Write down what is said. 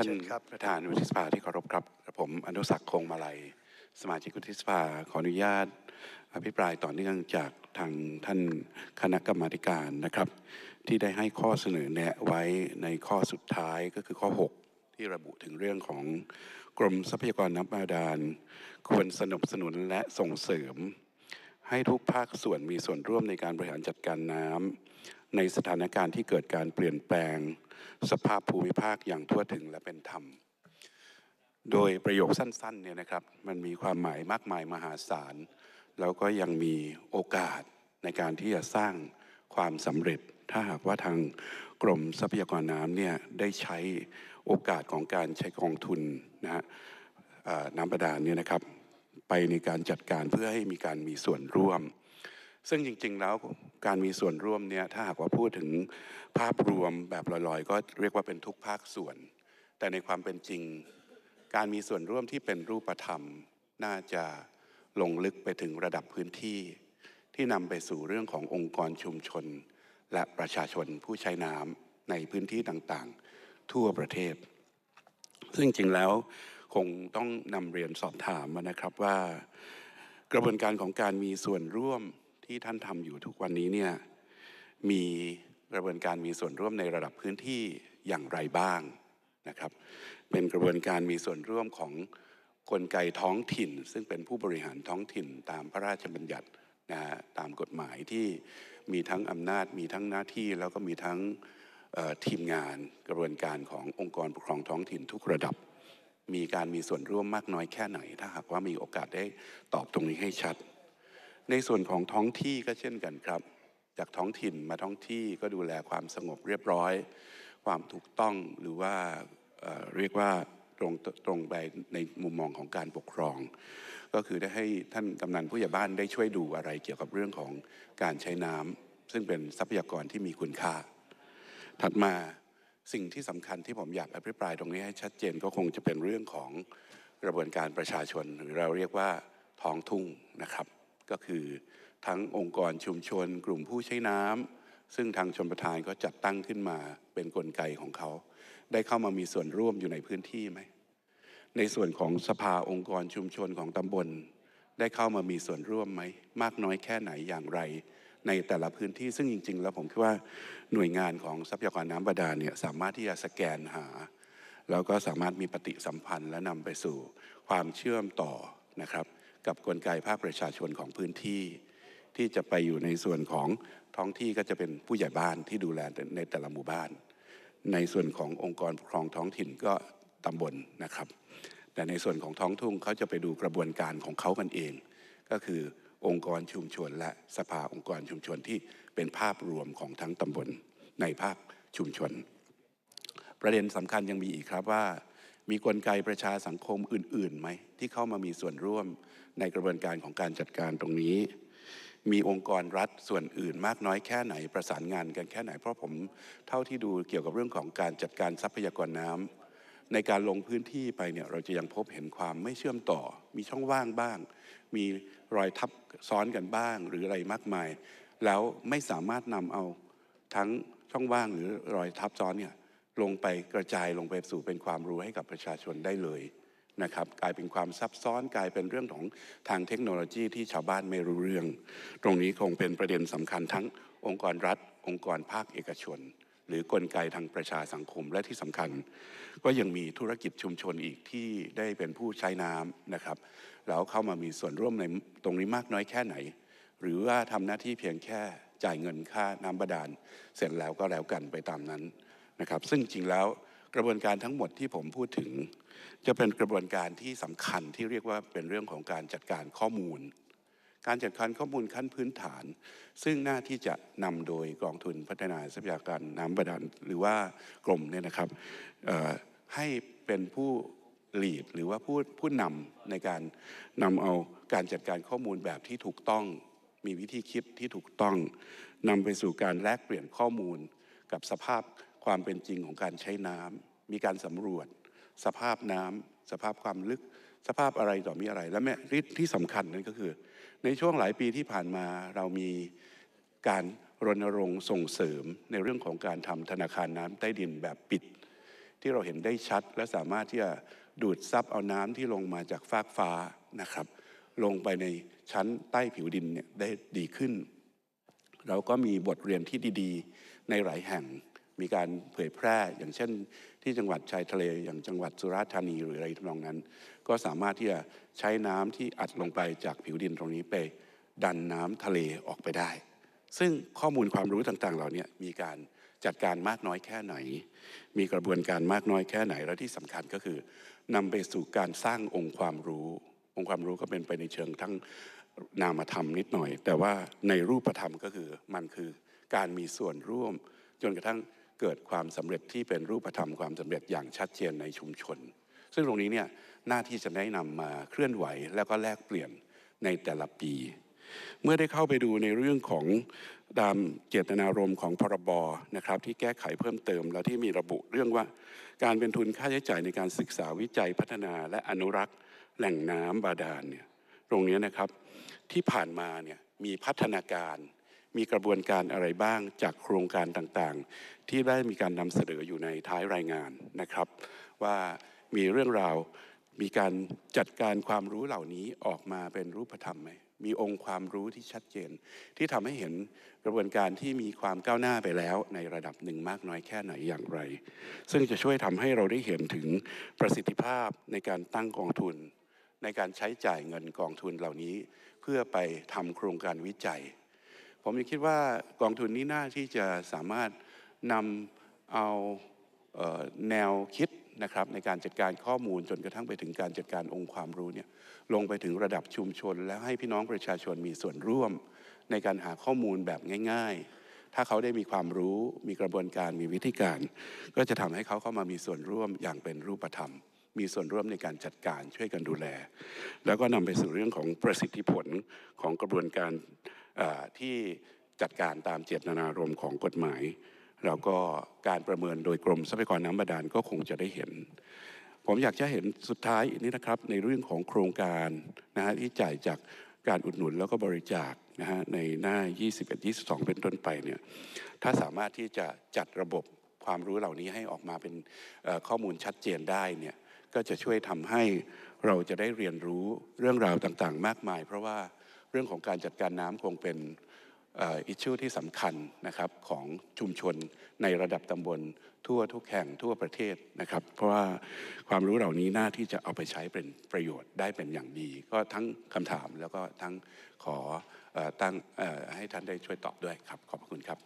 ท่านประธานวุฒิสภาที่เคารพครับ ผมอนุสักคงมาลัยสมาชิกวุฒิสภา ขออนุญาต อภิปรายต่อเนื่องจากทางท่านคณะกรรมาการนะครับ ที่ได้ให้ข้อเสนอแนะไว้ในข้อสุดท้ายก็คือข้อ 6 ที่ระบุถึงเรื่องของกรมทรัพยากรน้ำบาดาลควรสนับสนุนและส่งเสริม ให้ทุกภาคส่วนมีส่วนร่วมในการบริหารจัดการน้ำในสถานการณ์ที่เกิดการเปลี่ยนแปลงสภาพภูมิภาคอย่างทั่วถึงและเป็นธรรม โดยประโยคสั้นๆเนี่ยนะครับ มันมีความหมายมากมายมหาศาลแล้วก็ยังมีโอกาสในการที่จะสร้างความสำเร็จ ถ้าหากว่าทางกรมทรัพยากรน้ำเนี่ยได้ใช้โอกาสของการใช้กองทุนนะฮะน้ำประดานเนี่ยนะครับ ไปในการจัดการเพื่อให้มีการมีส่วนร่วมซึ่งจริงๆแล้วการมีส่วนร่วมเนี่ยถ้าหากว่าพูดถึงภาพรวมแบบลอยๆ ก็เรียกว่าเป็นทุกภาคส่วน แต่ในความเป็นจริง การมีส่วนร่วมที่เป็นรูปธรรม น่าจะลงลึกไปถึงระดับพื้นที่ ที่นำไปสู่เรื่องขององค์กรชุมชน และประชาชนผู้ใช้น้ำในพื้นที่ต่างๆ ทั่วประเทศ ซึ่งจริงแล้วคงต้องนำเรียนสอบถามนะครับว่า กระบวนการของการมีส่วนร่วมที่ท่านทำอยู่ทุกวันนี้เนี่ยมีกระบวนการมีส่วนร่วมในระดับพื้นที่อย่างไรบ้างนะครับ เป็นกระบวนการมีส่วนร่วมของกลไกท้องถิ่น ซึ่งเป็นผู้บริหารท้องถิ่นตามพระราชบัญญัตินะตามกฎหมายที่มีทั้งอำนาจมีทั้งหน้าที่แล้วก็มีทั้งทีมงาน กระบวนการขององค์กรปกครองท้องถิ่นทุกระดับ มีการมีส่วนร่วมมากน้อยแค่ไหน ถ้าหากว่ามีโอกาสได้ตอบตรงนี้ให้ชัดในส่วนของท้องที่ก็เช่นกันครับ จากท้องถิ่นมาท้องที่ก็ดูแลความสงบเรียบร้อย ความถูกต้องหรือว่าเรียกว่าตรงตรงไปในมุมมองของการปกครอง ก็คือได้ให้ท่านกำนันผู้ใหญ่บ้านได้ช่วยดูอะไรเกี่ยวกับเรื่องของการใช้น้ำซึ่งเป็นทรัพยากรที่มีคุณค่า ถัดมาสิ่งที่สำคัญที่ผมอยากอภิปรายตรงนี้ให้ชัดเจนก็คงจะเป็นเรื่องของกระบวนการประชาชน หรือเราเรียกว่าท้องทุ่งนะครับก็คือทั้งองค์กรชุมชน กลุ่มผู้ใช้น้ำซึ่งทางชนประทานก็จัดตั้งขึ้นมาเป็นนกลไกของเขาได้เข้ามามีส่วนร่วมอยู่ในพื้นที่ไหมในส่วนของสภาองค์กรชุมชนของตำบล ได้เข้ามามีส่วนร่วมไหมมากน้อยแค่ไหนอย่างไร ในแต่ละพื้นที่ซึ่งจริงๆ แล้วผมคิดว่าหน่วยงานของทรัพยากรน้ำบาดาลเนี่ยสามารถที่จะสแกนหา แล้วก็สามารถมีปฏิสัมพันธ์และนำไปสู่ความเชื่อมต่อนะครับกับกลไกภาคประชาชนของพื้นที่ ที่จะไปอยู่ในส่วนของท้องที่ก็จะเป็นผู้ใหญ่บ้านที่ดูแลในแต่ละหมู่บ้าน ในส่วนขององค์กรปกครองท้องถิ่นก็ตำบลนะครับ แต่ในส่วนของท้องทุ่งเขาจะไปดูกระบวนการของเขากันเอง ก็คือองค์กรชุมชนและสภาองค์กรชุมชนที่เป็นภาพรวมของทั้งตำบลในภาคชุมชน ประเด็นสำคัญยังมีอีกครับว่ามีกลไกประชาสังคมอื่นๆไหมที่เข้ามามีส่วนร่วมในกระบวนการของการจัดการตรงนี้ มีองค์กรรัฐส่วนอื่นมากน้อยแค่ไหนประสานงานกันแค่ไหนเพราะผมเท่าที่ดูเกี่ยวกับเรื่องของการจัดการทรัพยากรน้ำ ในการลงพื้นที่ไปเนี่ยเราจะยังพบเห็นความไม่เชื่อมต่อมีช่องว่างบ้าง มีรอยทับซ้อนกันบ้างหรืออะไรมากมาย แล้วไม่สามารถนำเอาทั้งช่องว่างหรือรอยทับซ้อนเนี่ยลงไปกระจายลงไปสู่เป็นความรู้ให้กับประชาชนได้เลยนะครับ กลายเป็นความซับซ้อนกลายเป็นเรื่องของทางเทคโนโลยีที่ชาวบ้านไม่รู้เรื่อง ตรงนี้คงเป็นประเด็นสำคัญ ทั้งองค์กรรัฐ องค์กรภาคเอกชน หรือกลไกทางประชาสังคมและที่สำคัญ ก็ยังมีธุรกิจชุมชนอีกที่ได้เป็นผู้ใช้น้ำนะครับแล้วเข้ามามีส่วนร่วมในตรงนี้มากน้อยแค่ไหน หรือว่าทำหน้าที่เพียงแค่จ่ายเงินค่าน้ำบาดาล เสร็จแล้วก็แล้วกันไปตามนั้นนะครับซึ่งจริงแล้วกระบวนการทั้งหมดที่ผมพูดถึง จะเป็นกระบวนการที่สำคัญที่เรียกว่าเป็นเรื่องของการจัดการข้อมูล การจัดการข้อมูลขั้นพื้นฐาน ซึ่งหน้าที่จะนำโดยกองทุนพัฒนาทรัพยากรน้ำบาดาลหรือว่ากรมเนี่ยนะครับให้เป็นผู้หลีดหรือว่าผู้ผู้นำในการนำเอาการจัดการข้อมูลแบบที่ถูกต้องมีวิธีคิดที่ถูกต้องนำไปสู่การแลกเปลี่ยนข้อมูลกับสภาพความเป็นจริงของการใช้น้ำ มีการสำรวจ สภาพน้ำ สภาพความลึกสภาพอะไรต่อมีอะไร และแม่ดที่สำคัญนั่นก็คือ ในช่วงหลายปีที่ผ่านมาเรามีการรณรงค์ส่งเสริมในเรื่องของการทำธนาคารน้ำ ใต้ดินแบบปิด ที่เราเห็นได้ชัดและสามารถที่จะดูดซับเอาน้ำ ที่ลงมาจากฟากฟ้านะครับ ลงไปในชั้นใต้ผิวดินเนี่ยได้ดีขึ้น เราก็มีบทเรียนที่ดีๆในหลายแห่งมีการเผยแพร่ อย่างเช่น ที่จังหวัดชายทะเลอย่างจังหวัดสุราษฎร์ธานีหรืออะไรทำนองนั้น ก็สามารถที่จะใช้น้ำที่อัดลงไปจากผิวดินตรงนี้ไป ดันน้ำทะเลออกไปได้ ซึ่งข้อมูลความรู้ต่างๆ เหล่านี้มีการจัดการมากน้อยแค่ไหน มีกระบวนการมากน้อยแค่ไหนและที่สำคัญก็คือ นำไปสู่การสร้างองค์ความรู้ องค์ความรู้ก็เป็นไปในเชิงทั้งนามธรรมนิดหน่อย แต่ว่าในรูปธรรมก็คือมันคือการมีส่วนร่วมจนกระทั่งเกิดความสำเร็จที่เป็นรูปธรรม ความสำเร็จอย่างชัดเจนในชุมชน ซึ่งตรงนี้เนี่ยหน้าที่จะแนะนำมาเคลื่อนไหว แล้วก็แลกเปลี่ยนในแต่ละปี เมื่อได้เข้าไปดูในเรื่องของตามเจตนารมณ์ของพรบนะครับที่แก้ไขเพิ่มเติมแล้วที่มีระบุเรื่องว่าการเป็นทุนค่าใช้จ่ายในการศึกษาวิจัยพัฒนาและอนุรักษ์แหล่งน้ำบาดาลเนี่ยตรงนี้นะครับที่ผ่านมาเนี่ยมีพัฒนาการมีกระบวนการอะไรบ้างจากโครงการต่างๆ ที่ได้มีการนำเสนออยู่ในท้ายรายงานนะครับ ว่ามีเรื่องราวมีการจัดการความรู้เหล่านี้ออกมาเป็นรูปธรรมไหมมีองค์ความรู้ที่ชัดเจน ที่ทำให้เห็นกระบวนการที่มีความก้าวหน้าไปแล้วในระดับหนึ่งมากน้อยแค่ไหนอย่างไร ซึ่งจะช่วยทำให้เราได้เห็นถึงประสิทธิภาพในการตั้งกองทุน ในการใช้จ่ายเงินกองทุนเหล่านี้ เพื่อไปทำโครงการวิจัยผมยังคิดว่ากองทุนนี้น่าที่จะสามารถนำเอาแนวคิดนะครับในการจัดการข้อมูลจนกระทั่งไปถึงการจัดการองค์ความรู้เนี่ยลงไปถึงระดับชุมชน แล้วให้พี่น้องประชาชนมีส่วนร่วมในการหาข้อมูลแบบง่ายๆ ถ้าเขาได้มีความรู้มีกระบวนการมีวิธีการ ก็จะทำให้เขาเข้ามามีส่วนร่วมอย่างเป็นรูปธรรม มีส่วนร่วมในการจัดการช่วยกันดูแล แล้วก็นำไปสู่เรื่องของประสิทธิผลของกระบวนการที่จัดการตามเจตนารมณ์ของกฎหมาย แล้วก็การประเมินโดยกรมทรัพยากรน้ำบาดาลก็คงจะได้เห็น ผมอยากจะเห็นสุดท้ายนี้นะครับ ในเรื่องของโครงการนะฮะที่จ่ายจากการอุดหนุนแล้วก็บริจาคนะฮะในหน้า 21-22 เป็นต้นไปเนี่ยถ้าสามารถที่จะจัดระบบความรู้เหล่านี้ให้ออกมาเป็นข้อมูลชัดเจนได้เนี่ยก็จะช่วยทำให้เราจะได้เรียนรู้เรื่องราวต่างๆ มากมาย เพราะว่าเรื่องของการจัดการน้ำคงเป็นอิชชูที่สำคัญนะครับของชุมชนในระดับตำบลทั่วทุกแห่งทั่วประเทศนะครับ เพราะว่าความรู้เหล่านี้น่าที่จะเอาไปใช้เป็นประโยชน์ได้เป็นอย่างดี ก็ทั้งคำถามแล้วก็ทั้งขออตั้งให้ท่านได้ช่วยตอบด้วยครับขอบคุณครับ